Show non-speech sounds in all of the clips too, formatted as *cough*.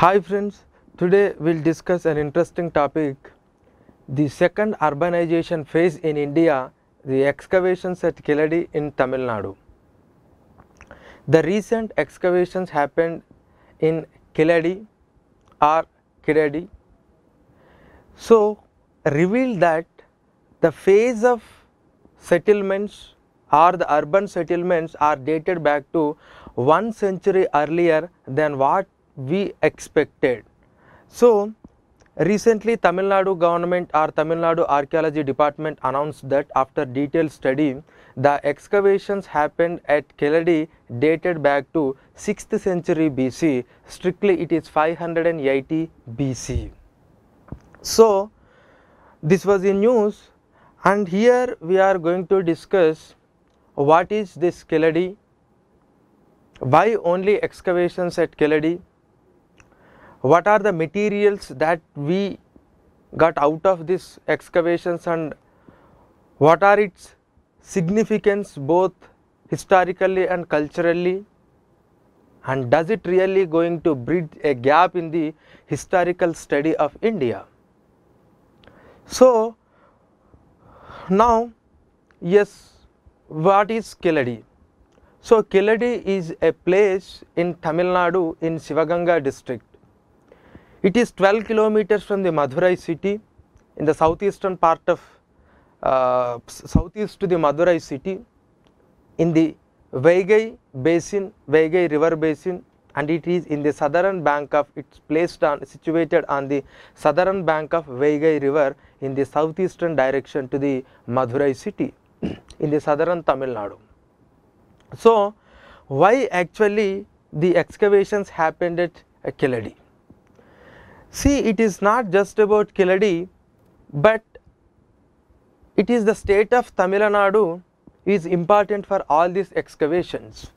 Hi friends, today we'll discuss an interesting topic. The second urbanization phase in India, the excavations at Kiladi in Tamil Nadu. The recent excavations happened in Kiladi or Kiradi. So, revealed that the phase of settlements or the urban settlements are dated back to one century earlier than what we expected. So, recently Tamil Nadu government or Tamil Nadu archaeology department announced that after detailed study, the excavations happened at Keladi dated back to 6th century BC, strictly it is 580 BC. So, this was in news and here we are going to discuss what is this Keladi why only excavations at Keladi, what are the materials that we got out of this excavations and what are its significance both historically and culturally and does it really going to bridge a gap in the historical study of India. So, now yes what is Keladi? So Keladi is a place in Tamil Nadu in Sivaganga district. It is 12 kilometers from the Madurai city in the southeastern part of uh, southeast to the Madurai city in the Vaigai basin, Vaigai river basin and it is in the southern bank of it's placed on situated on the southern bank of Vaigai river in the southeastern direction to the Madurai city in the southern Tamil Nadu. So, why actually the excavations happened at uh, See, it is not just about Keladi, but it is the state of Tamil Nadu is important for all these excavations.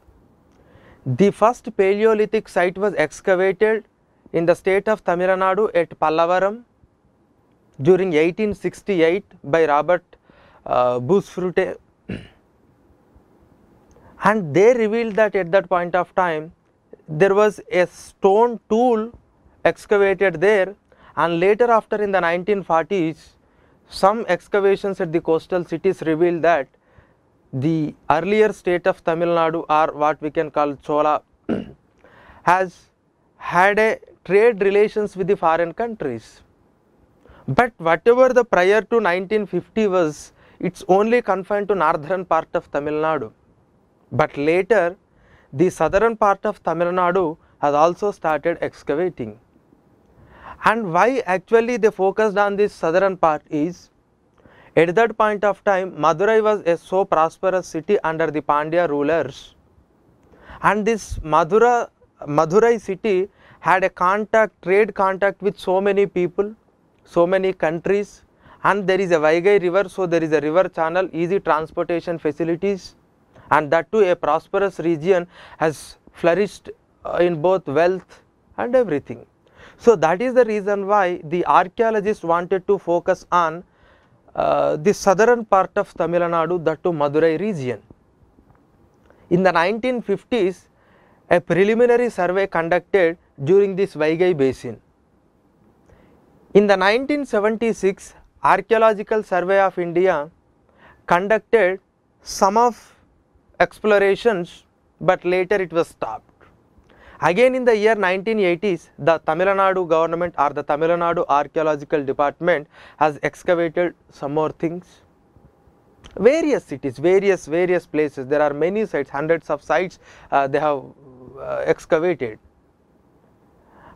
The first Paleolithic site was excavated in the state of Tamil Nadu at Pallavaram during 1868 by Robert uh, Busfrute and they revealed that at that point of time there was a stone tool excavated there and later after in the 1940s some excavations at the coastal cities revealed that the earlier state of Tamil Nadu or what we can call Chola *clears throat* has had a trade relations with the foreign countries. But whatever the prior to 1950 was, it is only confined to northern part of Tamil Nadu. But later the southern part of Tamil Nadu has also started excavating. And why actually they focused on this southern part is at that point of time Madurai was a so prosperous city under the Pandya rulers and this Madura, Madurai city had a contact, trade contact with so many people, so many countries and there is a Vaigai river so there is a river channel, easy transportation facilities and that too a prosperous region has flourished uh, in both wealth and everything. So, that is the reason why the archaeologists wanted to focus on uh, the southern part of Tamil Nadu that to Madurai region. In the 1950s, a preliminary survey conducted during this Vaigai basin. In the 1976 Archaeological Survey of India conducted some of explorations but later it was stopped. Again in the year 1980s, the Tamil Nadu government or the Tamil Nadu archaeological department has excavated some more things. Various cities, various, various places, there are many sites, hundreds of sites uh, they have uh, excavated.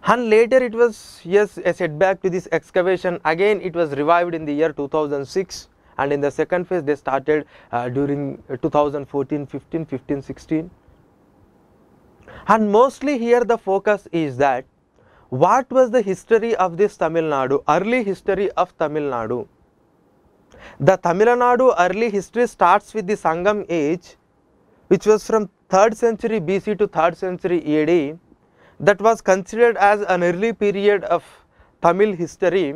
And later it was, yes, a setback to this excavation, again it was revived in the year 2006 and in the second phase they started uh, during uh, 2014 15 15 16 and mostly here the focus is that what was the history of this Tamil Nadu early history of Tamil Nadu the Tamil Nadu early history starts with the Sangam age which was from 3rd century BC to 3rd century AD that was considered as an early period of Tamil history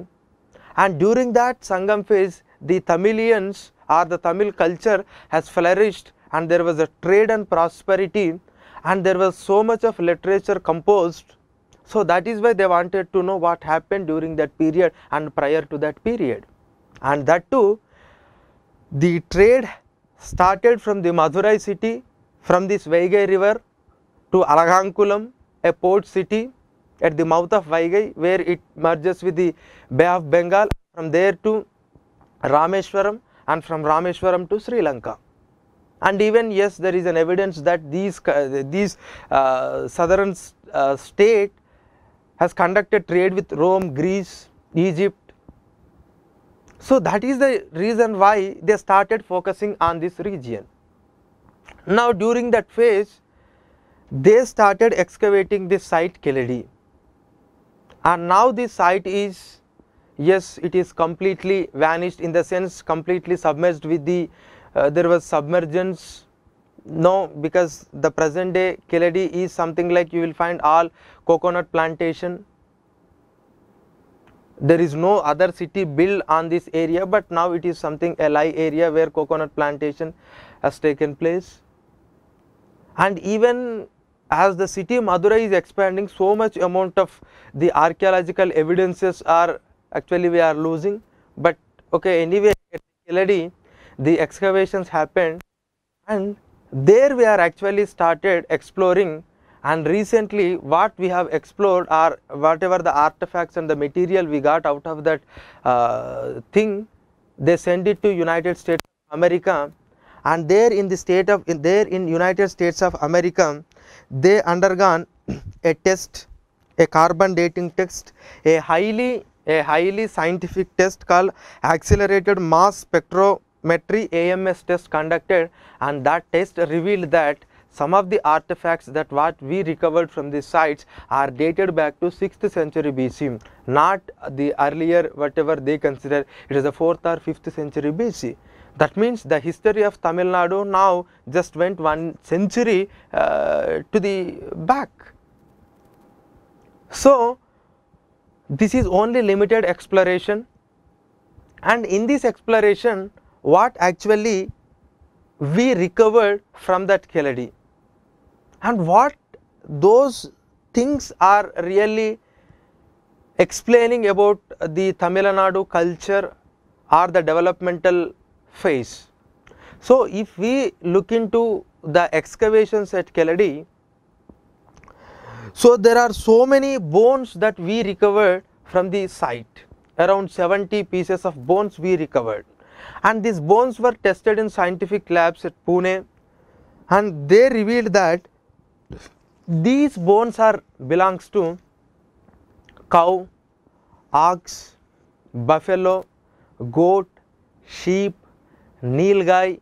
and during that Sangam phase the Tamilians or the Tamil culture has flourished and there was a trade and prosperity and there was so much of literature composed. So that is why they wanted to know what happened during that period and prior to that period. And that too, the trade started from the Madurai city, from this Vaigai river to Alagankulam, a port city at the mouth of Vaigai where it merges with the Bay of Bengal from there to Rameshwaram and from Rameshwaram to Sri Lanka. And even yes there is an evidence that these, uh, these uh, southern uh, state has conducted trade with Rome, Greece, Egypt. So, that is the reason why they started focusing on this region. Now, during that phase they started excavating this site Keledi and now this site is yes it is completely vanished in the sense completely submerged with the uh, there was submergence no because the present day Keledi is something like you will find all coconut plantation there is no other city built on this area but now it is something LI area where coconut plantation has taken place and even as the city Madurai is expanding so much amount of the archaeological evidences are actually we are losing but okay anyway already the excavations happened and there we are actually started exploring and recently what we have explored are whatever the artifacts and the material we got out of that uh, thing they send it to United States of America and there in the state of in there in United States of America they undergone *clears throat* a test a carbon dating test a highly a highly scientific test called accelerated mass spectrometry AMS test conducted and that test revealed that some of the artifacts that what we recovered from these sites are dated back to 6th century BC, not the earlier whatever they consider it is the 4th or 5th century BC. That means the history of Tamil Nadu now just went one century uh, to the back. So, this is only limited exploration and in this exploration what actually we recovered from that Keladi and what those things are really explaining about the Tamil Nadu culture or the developmental phase. So, if we look into the excavations at Kaledi, so, there are so many bones that we recovered from the site around 70 pieces of bones we recovered and these bones were tested in scientific labs at Pune and they revealed that these bones are belongs to cow, ox, buffalo, goat, sheep, nilgai,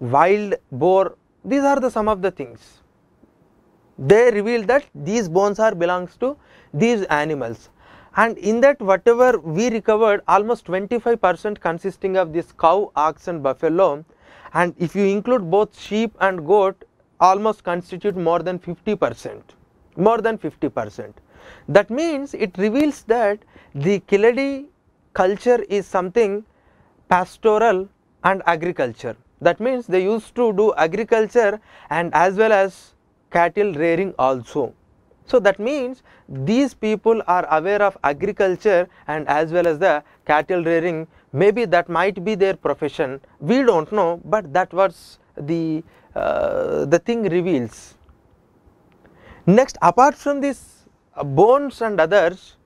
wild boar these are the some of the things they reveal that these bones are belongs to these animals and in that whatever we recovered almost 25 percent consisting of this cow, ox and buffalo and if you include both sheep and goat almost constitute more than 50 percent, more than 50 percent. That means it reveals that the Kiladi culture is something pastoral and agriculture. That means they used to do agriculture and as well as cattle rearing also. So that means these people are aware of agriculture and as well as the cattle rearing maybe that might be their profession we do not know but that was the, uh, the thing reveals. Next apart from this uh, bones and others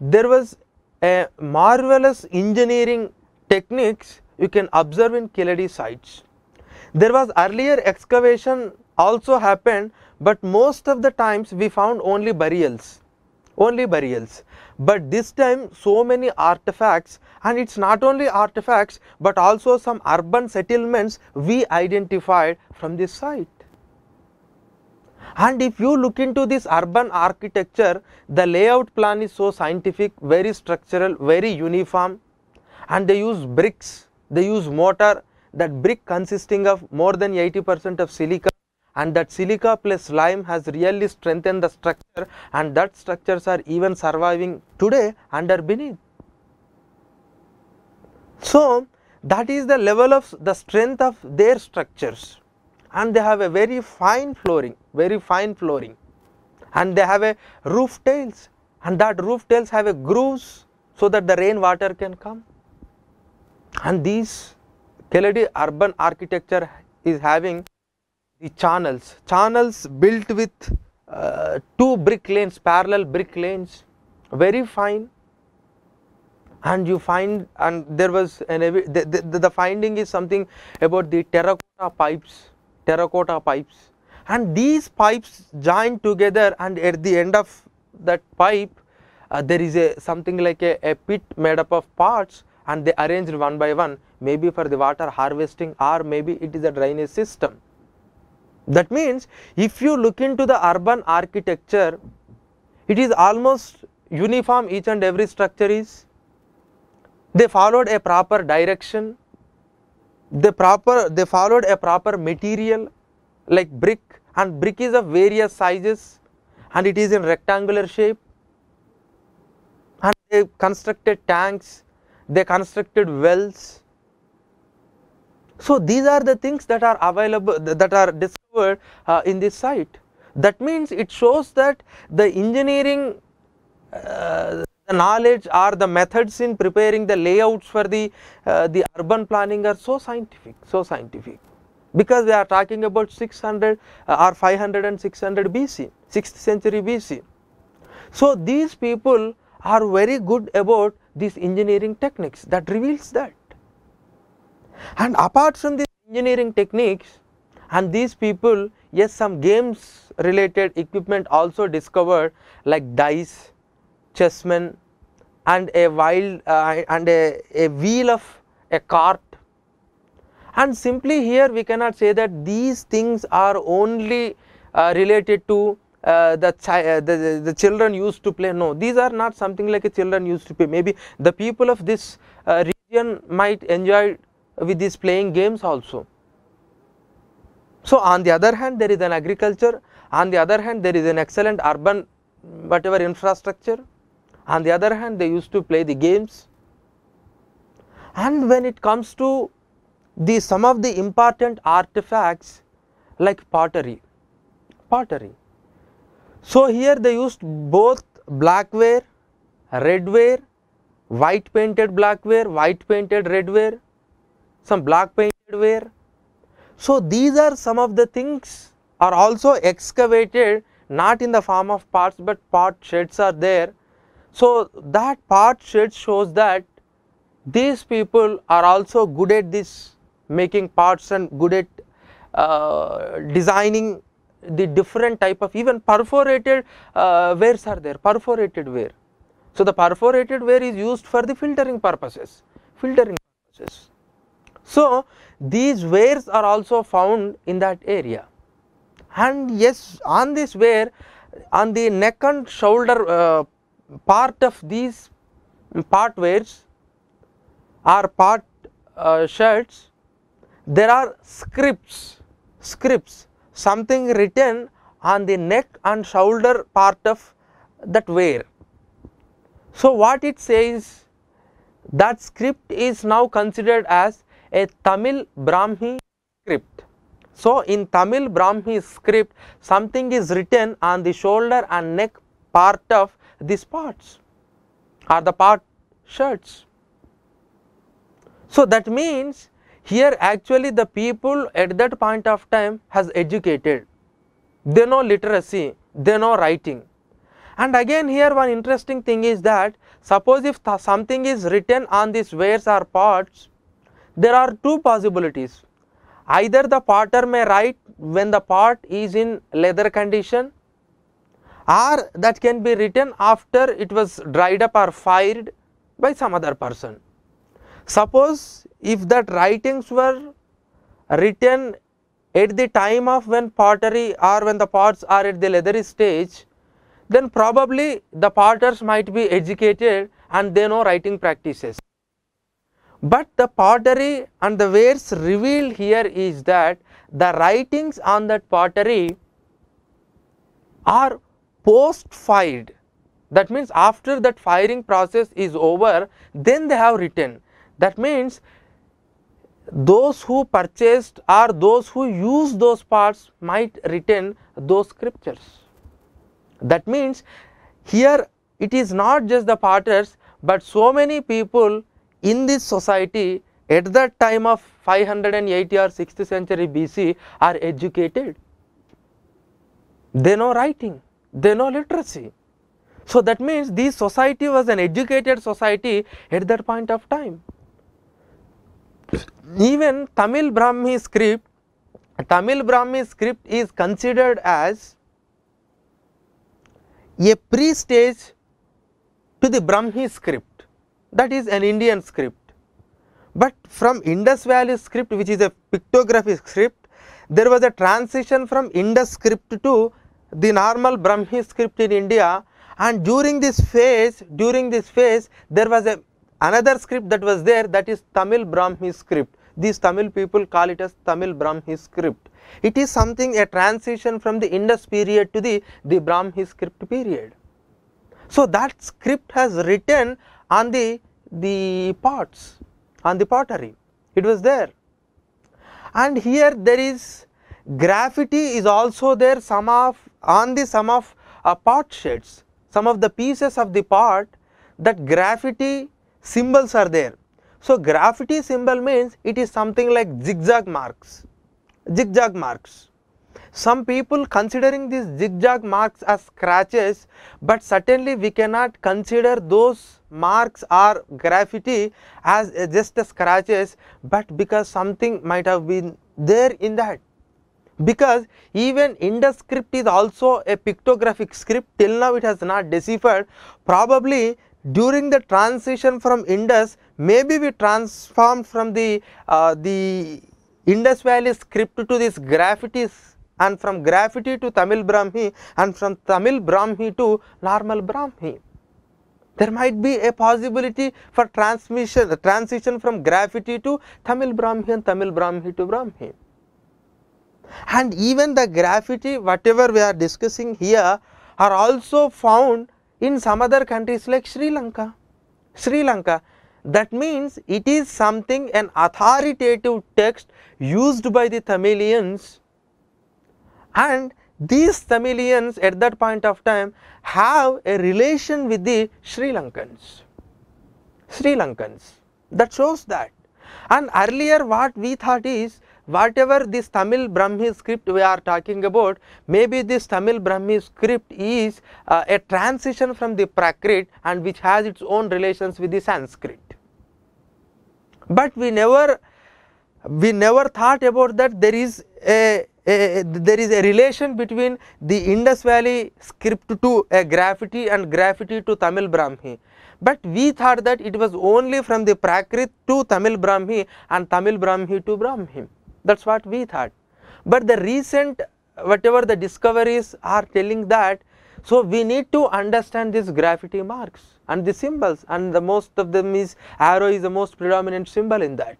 there was a marvelous engineering techniques you can observe in Keladi sites. There was earlier excavation also happened but most of the times we found only burials only burials but this time so many artifacts and it's not only artifacts but also some urban settlements we identified from this site and if you look into this urban architecture the layout plan is so scientific very structural very uniform and they use bricks they use mortar that brick consisting of more than 80% of silica and that silica plus lime has really strengthened the structure and that structures are even surviving today under beneath. So, that is the level of the strength of their structures and they have a very fine flooring, very fine flooring and they have a roof tails and that roof tails have a grooves so that the rain water can come and these Keledi urban architecture is having the channels, channels built with uh, two brick lanes, parallel brick lanes, very fine and you find and there was an the, the, the finding is something about the terracotta pipes, terracotta pipes and these pipes joined together and at the end of that pipe uh, there is a something like a, a pit made up of parts and they arranged one by one maybe for the water harvesting or maybe it is a drainage system. That means if you look into the urban architecture, it is almost uniform each and every structure is. They followed a proper direction, they, proper, they followed a proper material like brick and brick is of various sizes and it is in rectangular shape and they constructed tanks, they constructed wells, so these are the things that are available that are discovered uh, in this site. That means it shows that the engineering uh, the knowledge or the methods in preparing the layouts for the uh, the urban planning are so scientific, so scientific because we are talking about 600 uh, or 500 and 600 BC, 6th century BC. So these people are very good about these engineering techniques that reveals that. And apart from these engineering techniques and these people, yes, some games related equipment also discovered like dice, chessmen and a wild uh, and a, a wheel of a cart and simply here we cannot say that these things are only uh, related to uh, the, uh, the, the children used to play no these are not something like a children used to play maybe the people of this uh, region might enjoy with this playing games also. So, on the other hand there is an agriculture, on the other hand there is an excellent urban whatever infrastructure, on the other hand they used to play the games. And when it comes to the some of the important artifacts like pottery, pottery. So, here they used both blackware, redware, white painted blackware, white painted redware some black painted ware. So, these are some of the things are also excavated not in the form of parts but part sheds are there. So, that part shed shows that these people are also good at this making parts and good at uh, designing the different type of even perforated uh, wares are there, perforated ware. So, the perforated ware is used for the filtering purposes, filtering purposes. So, these wares are also found in that area and yes on this wear on the neck and shoulder uh, part of these part wares are part uh, shirts there are scripts scripts something written on the neck and shoulder part of that wear. So, what it says that script is now considered as a Tamil Brahmi script. So, in Tamil Brahmi script something is written on the shoulder and neck part of these parts or the part shirts. So, that means here actually the people at that point of time has educated, they know literacy, they know writing. And again here one interesting thing is that suppose if something is written on these wares or parts there are two possibilities either the potter may write when the pot is in leather condition or that can be written after it was dried up or fired by some other person. Suppose if that writings were written at the time of when pottery or when the pots are at the leather stage, then probably the potters might be educated and they know writing practices. But the pottery and the wares revealed here is that the writings on that pottery are post fired that means after that firing process is over then they have written that means those who purchased or those who use those parts might retain those scriptures. That means here it is not just the potters but so many people in this society at that time of 580 or 6th century BC are educated. They know writing, they know literacy. So that means this society was an educated society at that point of time. Even Tamil Brahmi script, Tamil Brahmi script is considered as a pre-stage to the Brahmi script that is an Indian script. But from Indus Valley script which is a pictography script, there was a transition from Indus script to the normal Brahmi script in India and during this phase, during this phase there was a another script that was there that is Tamil Brahmi script. These Tamil people call it as Tamil Brahmi script. It is something a transition from the Indus period to the, the Brahmi script period. So, that script has written on the the pots on the pottery it was there and here there is graffiti is also there some of on the some of uh, pot sheds some of the pieces of the pot that graffiti symbols are there so graffiti symbol means it is something like zigzag marks, zigzag marks. Some people considering these zigzag marks as scratches, but certainly we cannot consider those marks or graffiti as just a scratches but because something might have been there in that because even Indus script is also a pictographic script till now it has not deciphered probably during the transition from Indus maybe we transformed from the uh, the Indus Valley script to this graffiti and from graffiti to Tamil Brahmi and from Tamil Brahmi to normal Brahmi there might be a possibility for transmission transition from graffiti to Tamil Brahmi and Tamil Brahmi to Brahmi, And even the graffiti whatever we are discussing here are also found in some other countries like Sri Lanka. Sri Lanka that means it is something an authoritative text used by the Tamilians and these Tamilians at that point of time have a relation with the Sri Lankans, Sri Lankans that shows that and earlier what we thought is whatever this Tamil Brahmi script we are talking about maybe this Tamil Brahmi script is uh, a transition from the Prakrit and which has its own relations with the Sanskrit. But we never we never thought about that there is a Eh, eh, eh, there is a relation between the Indus Valley script to a graffiti and graffiti to Tamil Brahmi. But we thought that it was only from the Prakrit to Tamil Brahmi and Tamil Brahmi to Brahmi. That is what we thought. But the recent whatever the discoveries are telling that, so we need to understand these graffiti marks and the symbols and the most of them is arrow is the most predominant symbol in that.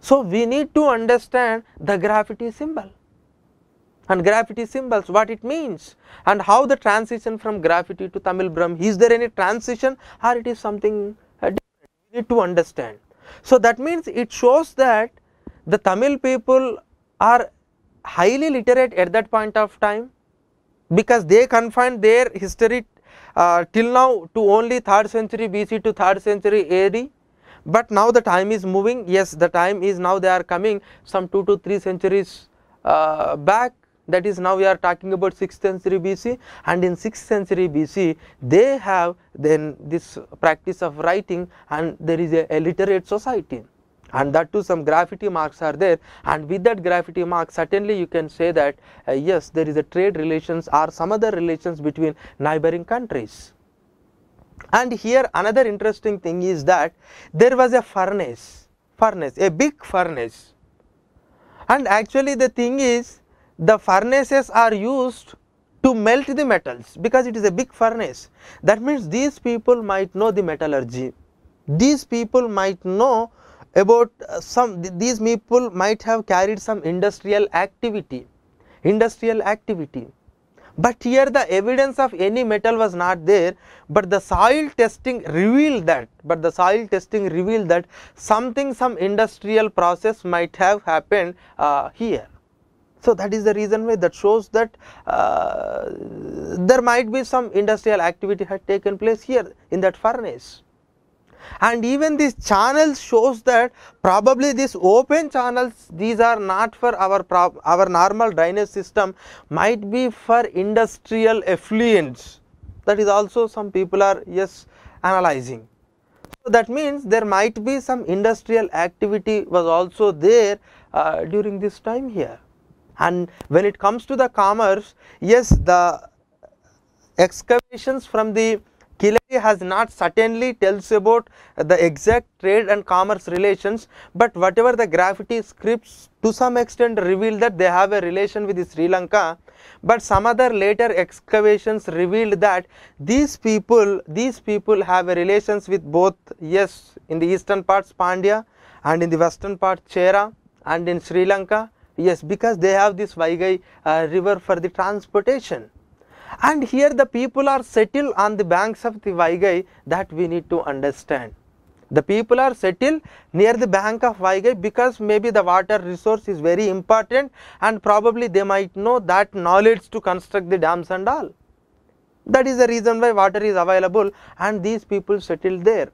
So we need to understand the graffiti symbol and graffiti symbols what it means and how the transition from graffiti to Tamil Brahm is there any transition or it is something uh, different we need to understand. So that means it shows that the Tamil people are highly literate at that point of time because they confined their history uh, till now to only 3rd century BC to 3rd century AD but now the time is moving yes the time is now they are coming some 2 to 3 centuries uh, back that is now we are talking about 6th century BC and in 6th century BC they have then this practice of writing and there is a illiterate society and that too some graffiti marks are there and with that graffiti mark certainly you can say that uh, yes there is a trade relations or some other relations between neighboring countries. And here another interesting thing is that there was a furnace, furnace, a big furnace and actually the thing is the furnaces are used to melt the metals because it is a big furnace. That means these people might know the metallurgy. These people might know about uh, some, these people might have carried some industrial activity, industrial activity. But here the evidence of any metal was not there, but the soil testing revealed that, but the soil testing revealed that something, some industrial process might have happened uh, here. So, that is the reason why that shows that uh, there might be some industrial activity had taken place here in that furnace and even this channel shows that probably these open channels these are not for our our normal drainage system might be for industrial effluents that is also some people are yes analyzing so that means there might be some industrial activity was also there uh, during this time here and when it comes to the commerce yes the excavations from the Kilari has not certainly tells about the exact trade and commerce relations but whatever the graffiti scripts to some extent reveal that they have a relation with Sri Lanka but some other later excavations revealed that these people these people have relations with both yes in the eastern parts Pandya and in the western part Chera and in Sri Lanka yes because they have this Vaigai uh, river for the transportation and here the people are settled on the banks of the Vaigai that we need to understand. The people are settled near the bank of Vaigai because maybe the water resource is very important and probably they might know that knowledge to construct the dams and all. That is the reason why water is available and these people settled there.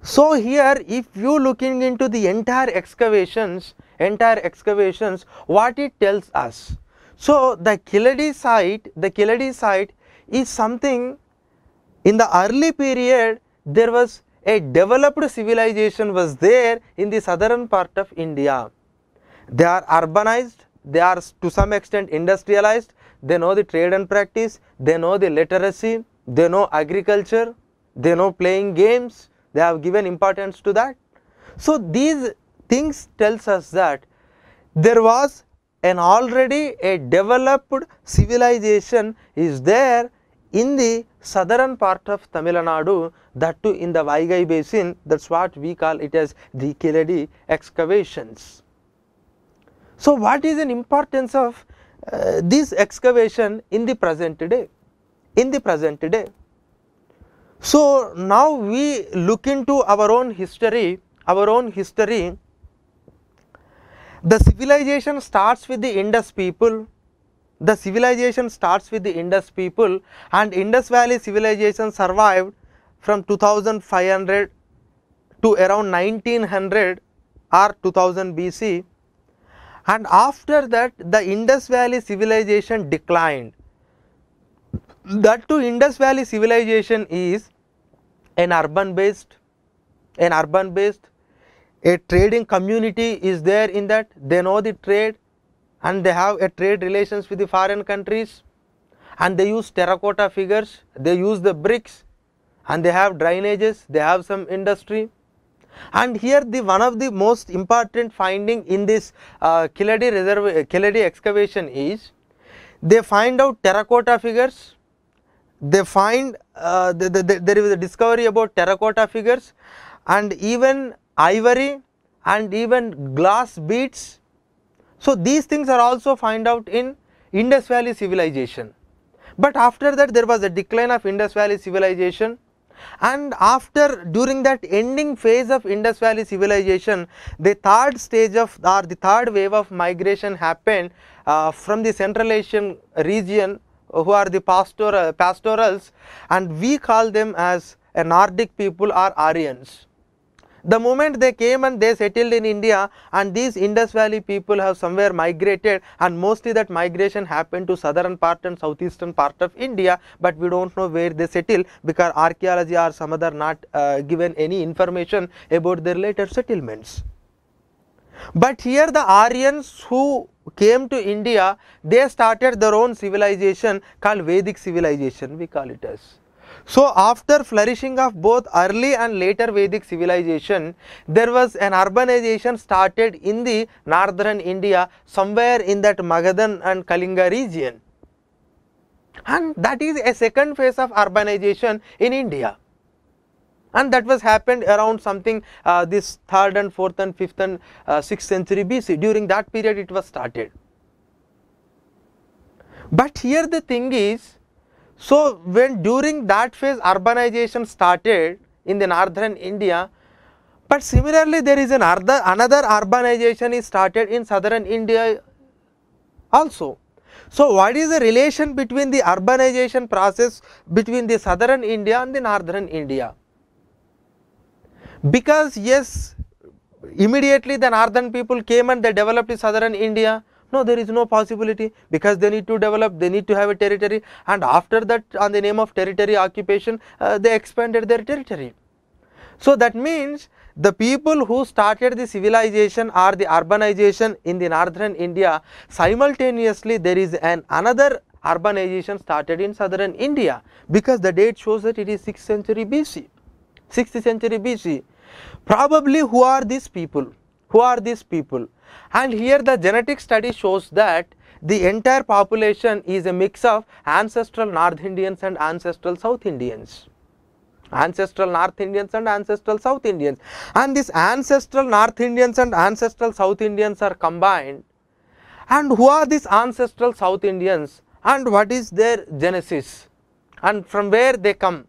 So, here if you looking into the entire excavations, entire excavations what it tells us. So, the Kiladi site, the Kiladi site is something in the early period there was a developed civilization was there in the southern part of India. They are urbanized, they are to some extent industrialized, they know the trade and practice, they know the literacy, they know agriculture, they know playing games, they have given importance to that. So, these things tells us that there was an already a developed civilization is there in the southern part of Tamil Nadu that too in the Vaigai basin that is what we call it as the Keladi excavations. So, what is an importance of uh, this excavation in the present day? In the present day. So, now we look into our own history, our own history the civilization starts with the Indus people. The civilization starts with the Indus people and Indus Valley civilization survived from 2500 to around 1900 or 2000 BC and after that the Indus Valley civilization declined. That to Indus Valley civilization is an urban based, an urban based a trading community is there in that they know the trade and they have a trade relations with the foreign countries and they use terracotta figures they use the bricks and they have drainages they have some industry and here the one of the most important finding in this uh, reserve Kiladi excavation is they find out terracotta figures they find uh, the, the, the, there is a discovery about terracotta figures and even ivory and even glass beads. So, these things are also found out in Indus Valley civilization. But after that there was a decline of Indus Valley civilization and after during that ending phase of Indus Valley civilization the third stage of or the third wave of migration happened uh, from the Central Asian region uh, who are the pastoral, pastorals and we call them as a Nordic people or Aryans. The moment they came and they settled in India and these Indus Valley people have somewhere migrated and mostly that migration happened to southern part and southeastern part of India but we do not know where they settle because archaeology or some other not uh, given any information about their later settlements. But here the Aryans who came to India, they started their own civilization called Vedic civilization, we call it as. So after flourishing of both early and later Vedic civilization, there was an urbanization started in the northern India somewhere in that Magadhan and Kalinga region. And that is a second phase of urbanization in India and that was happened around something uh, this 3rd and 4th and 5th and uh, 6th century BC during that period it was started. But here the thing is so, when during that phase urbanization started in the northern India, but similarly there is an another urbanization is started in southern India also. So, what is the relation between the urbanization process between the southern India and the northern India? Because yes, immediately the northern people came and they developed the southern India no, there is no possibility because they need to develop, they need to have a territory and after that on the name of territory occupation, uh, they expanded their territory. So that means the people who started the civilization or the urbanization in the northern India, simultaneously there is an another urbanization started in southern India because the date shows that it is 6th century BC, 6th century BC. Probably who are these people? Who are these people? And here the genetic study shows that the entire population is a mix of ancestral North Indians and ancestral South Indians ancestral North Indians and ancestral South Indians and these ancestral North Indians and ancestral South Indians are combined and who are these ancestral South Indians and what is their genesis and from where they come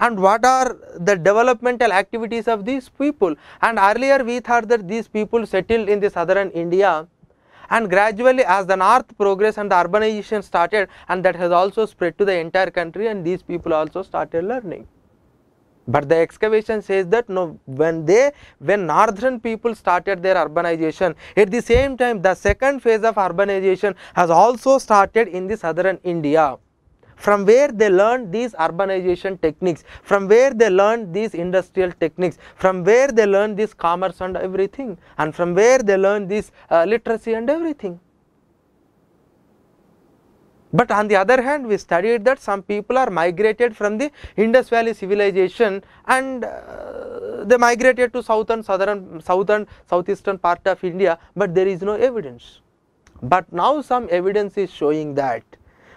and what are the developmental activities of these people and earlier we thought that these people settled in the southern India and gradually as the north progress and the urbanization started and that has also spread to the entire country and these people also started learning. But the excavation says that no, when they, when northern people started their urbanization, at the same time the second phase of urbanization has also started in the southern India from where they learned these urbanization techniques, from where they learned these industrial techniques, from where they learned this commerce and everything and from where they learned this uh, literacy and everything. But on the other hand we studied that some people are migrated from the Indus Valley civilization and uh, they migrated to southern, southern, southern, southeastern part of India, but there is no evidence. But now some evidence is showing that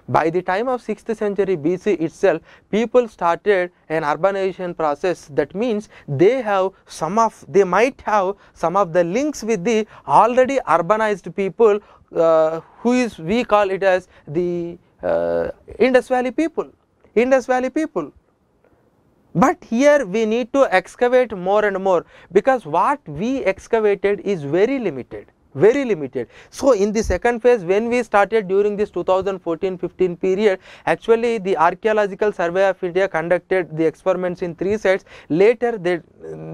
by the time of 6th century BC itself, people started an urbanization process. That means they have some of, they might have some of the links with the already urbanized people uh, who is, we call it as the uh, Indus Valley people, Indus Valley people. But here we need to excavate more and more because what we excavated is very limited very limited. So, in the second phase when we started during this 2014-15 period actually the archaeological survey of India conducted the experiments in three sites later they,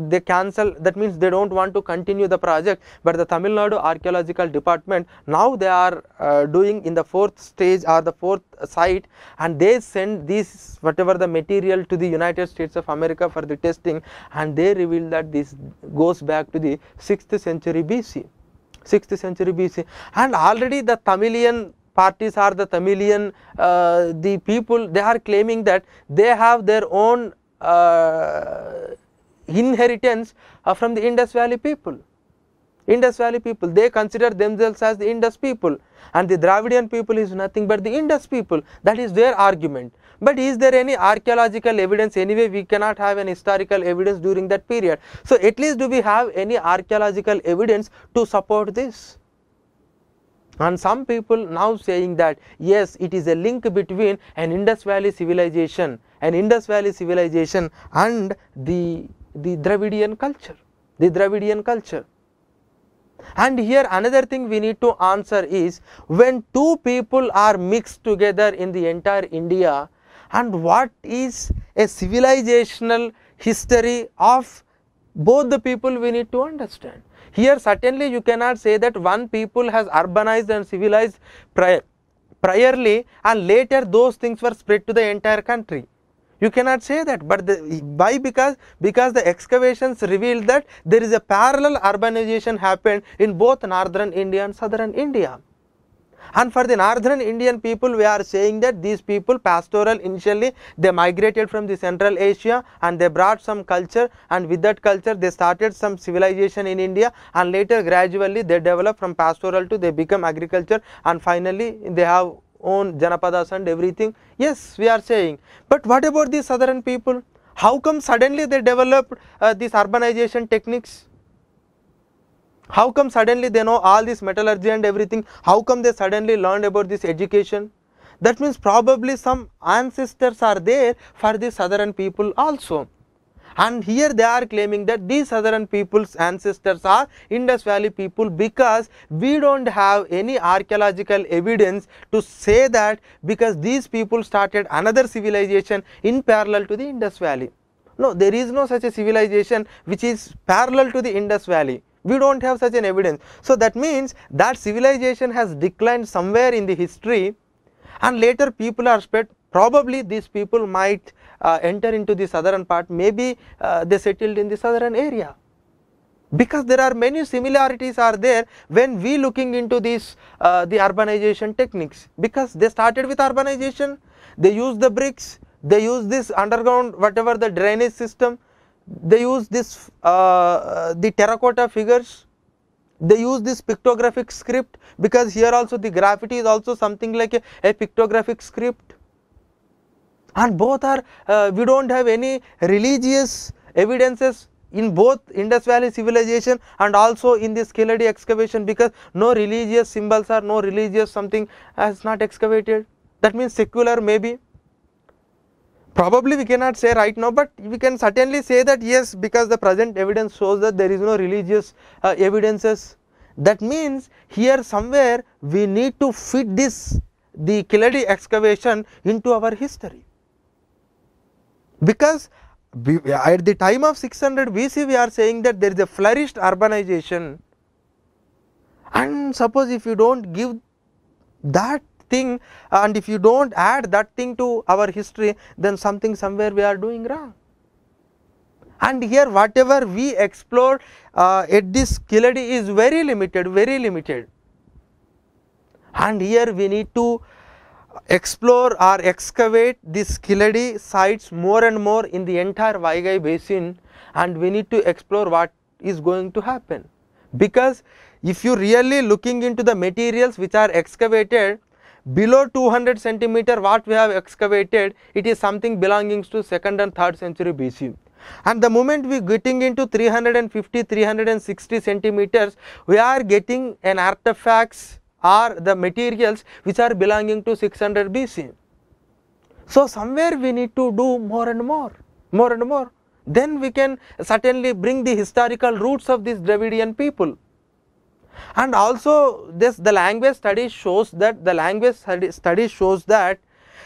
they cancel that means they do not want to continue the project but the Tamil Nadu archaeological department now they are uh, doing in the fourth stage or the fourth site and they send this whatever the material to the United States of America for the testing and they reveal that this goes back to the 6th century BC. 6th century BC and already the Tamilian parties are the Tamilian uh, the people they are claiming that they have their own uh, inheritance uh, from the Indus Valley people. Indus Valley people they consider themselves as the Indus people and the Dravidian people is nothing but the Indus people that is their argument but is there any archaeological evidence? Anyway, we cannot have an historical evidence during that period. So, at least do we have any archaeological evidence to support this? And some people now saying that yes, it is a link between an Indus Valley civilization, an Indus Valley civilization and the, the Dravidian culture, the Dravidian culture. And here another thing we need to answer is when two people are mixed together in the entire India, and what is a civilizational history of both the people we need to understand. Here certainly you cannot say that one people has urbanized and civilized prior, priorly and later those things were spread to the entire country. You cannot say that but the, why because, because the excavations revealed that there is a parallel urbanization happened in both northern India and southern India. And for the northern Indian people, we are saying that these people pastoral initially they migrated from the Central Asia and they brought some culture and with that culture they started some civilization in India and later gradually they develop from pastoral to they become agriculture and finally they have own Janapadas and everything. Yes, we are saying. But what about the southern people? How come suddenly they developed uh, these urbanization techniques? How come suddenly they know all this metallurgy and everything? How come they suddenly learned about this education? That means probably some ancestors are there for the southern people also. And here they are claiming that these southern people's ancestors are Indus Valley people because we don't have any archaeological evidence to say that because these people started another civilization in parallel to the Indus Valley. No, there is no such a civilization which is parallel to the Indus Valley we do not have such an evidence. So, that means that civilization has declined somewhere in the history and later people are spread probably these people might uh, enter into the southern part maybe uh, they settled in the southern area because there are many similarities are there when we looking into these uh, the urbanization techniques because they started with urbanization they used the bricks they used this underground whatever the drainage system they use this uh, uh, the terracotta figures they use this pictographic script because here also the graffiti is also something like a, a pictographic script and both are uh, we do not have any religious evidences in both Indus Valley civilization and also in the Skiladi excavation because no religious symbols or no religious something has not excavated that means secular maybe probably we cannot say right now but we can certainly say that yes because the present evidence shows that there is no religious uh, evidences that means here somewhere we need to fit this the Killedy excavation into our history because at the time of 600 BC we are saying that there is a flourished urbanization and suppose if you do not give that thing and if you do not add that thing to our history then something somewhere we are doing wrong. And here whatever we explore uh, at this Kiladi is very limited, very limited. And here we need to explore or excavate these Kiladi sites more and more in the entire Vaigai basin and we need to explore what is going to happen. Because if you really looking into the materials which are excavated below 200 centimeter what we have excavated it is something belonging to second and third century BC and the moment we getting into 350 360 centimeters we are getting an artifacts or the materials which are belonging to 600 BC. So, somewhere we need to do more and more more and more then we can certainly bring the historical roots of this Dravidian people and also this the language study shows that the language study shows that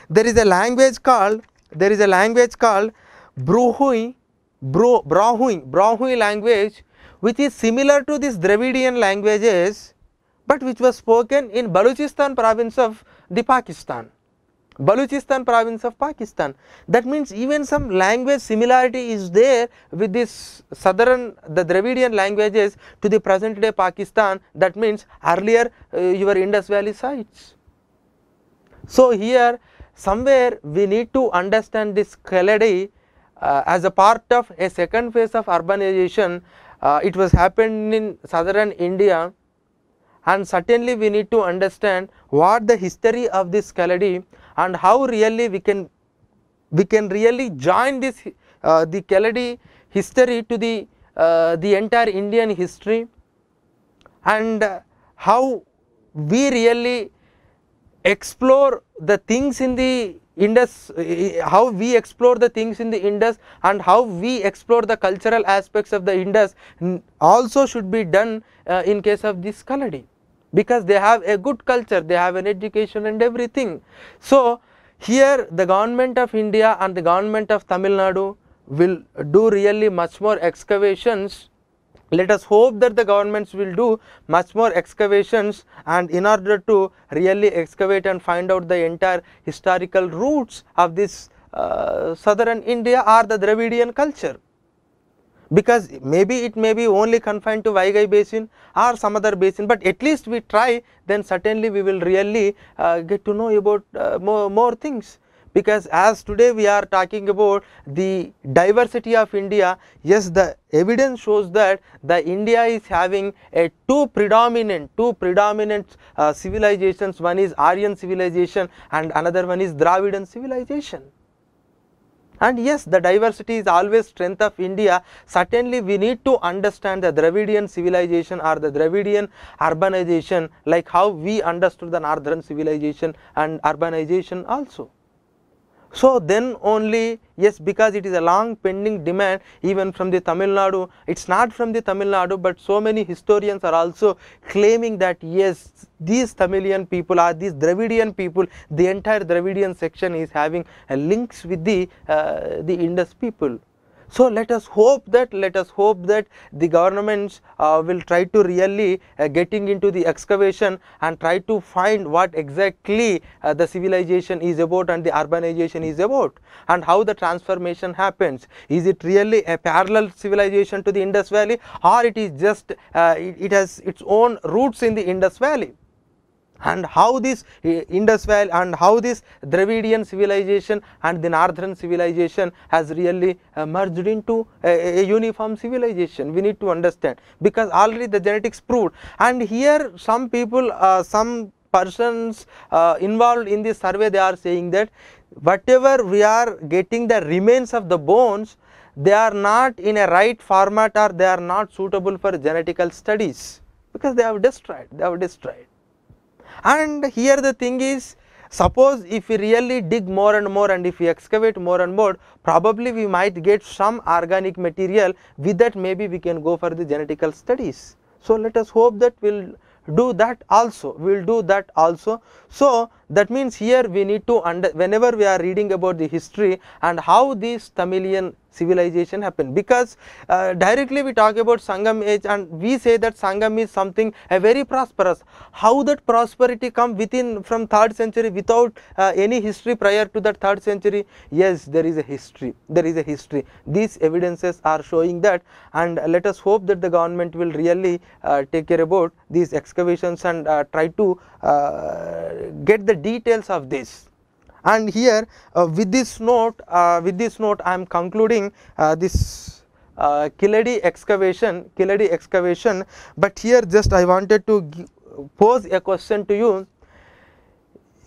there is a language called there is a language called Bruhui, Brahui, Brahui language which is similar to this Dravidian languages but which was spoken in Balochistan province of the Pakistan. Baluchistan province of Pakistan. That means even some language similarity is there with this southern the Dravidian languages to the present day Pakistan that means earlier uh, your Indus valley sites. So here somewhere we need to understand this Kaledi uh, as a part of a second phase of urbanization uh, it was happened in southern India and certainly we need to understand what the history of this Kaladi and how really we can we can really join this uh, the Kaladi history to the uh, the entire Indian history and how we really explore the things in the Indus, how we explore the things in the Indus and how we explore the cultural aspects of the Indus also should be done uh, in case of this Kaladi because they have a good culture, they have an education and everything. So, here the government of India and the government of Tamil Nadu will do really much more excavations. Let us hope that the governments will do much more excavations and in order to really excavate and find out the entire historical roots of this uh, southern India or the Dravidian culture because maybe it may be only confined to Vaigai basin or some other basin but at least we try then certainly we will really uh, get to know about uh, more, more things because as today we are talking about the diversity of India yes the evidence shows that the India is having a two predominant two predominant uh, civilizations one is Aryan civilization and another one is Dravidian civilization and yes the diversity is always strength of India certainly we need to understand the Dravidian civilization or the Dravidian urbanization like how we understood the northern civilization and urbanization also. So, then only yes because it is a long pending demand even from the Tamil Nadu it is not from the Tamil Nadu but so many historians are also claiming that yes these Tamilian people are these Dravidian people the entire Dravidian section is having links with the, uh, the Indus people. So, let us hope that let us hope that the governments uh, will try to really uh, getting into the excavation and try to find what exactly uh, the civilization is about and the urbanization is about and how the transformation happens. Is it really a parallel civilization to the Indus Valley or it is just uh, it, it has its own roots in the Indus Valley and how this eh, Indus Valley and how this Dravidian civilization and the northern civilization has really eh, merged into a, eh, a uniform civilization we need to understand because already the genetics proved and here some people uh, some persons uh, involved in this survey they are saying that whatever we are getting the remains of the bones they are not in a right format or they are not suitable for genetical studies because they have destroyed they have destroyed and here the thing is suppose if we really dig more and more and if we excavate more and more probably we might get some organic material with that maybe we can go for the genetical studies. So, let us hope that we will do that also, we will do that also. So, that means here we need to under whenever we are reading about the history and how this Tamilian civilization happened because uh, directly we talk about Sangam age and we say that Sangam is something uh, very prosperous. How that prosperity come within from 3rd century without uh, any history prior to that 3rd century? Yes, there is a history, there is a history. These evidences are showing that and let us hope that the government will really uh, take care about these excavations and uh, try to uh, get the details of this and here uh, with this note uh, with this note I am concluding uh, this uh, excavation Kiladi excavation but here just I wanted to pose a question to you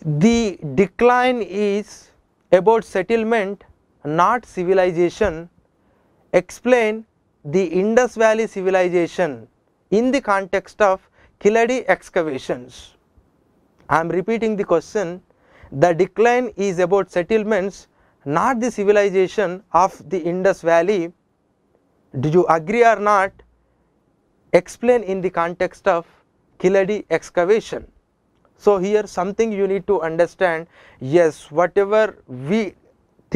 the decline is about settlement not civilization explain the Indus Valley civilization in the context of Kiladi excavations. I am repeating the question the decline is about settlements not the civilization of the Indus valley. Do you agree or not? Explain in the context of Killady excavation. So, here something you need to understand yes whatever we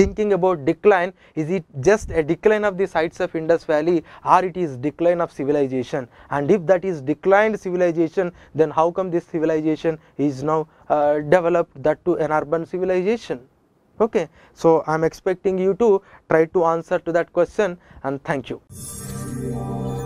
thinking about decline is it just a decline of the sites of Indus Valley or it is decline of civilization and if that is declined civilization then how come this civilization is now uh, developed that to an urban civilization okay so i am expecting you to try to answer to that question and thank you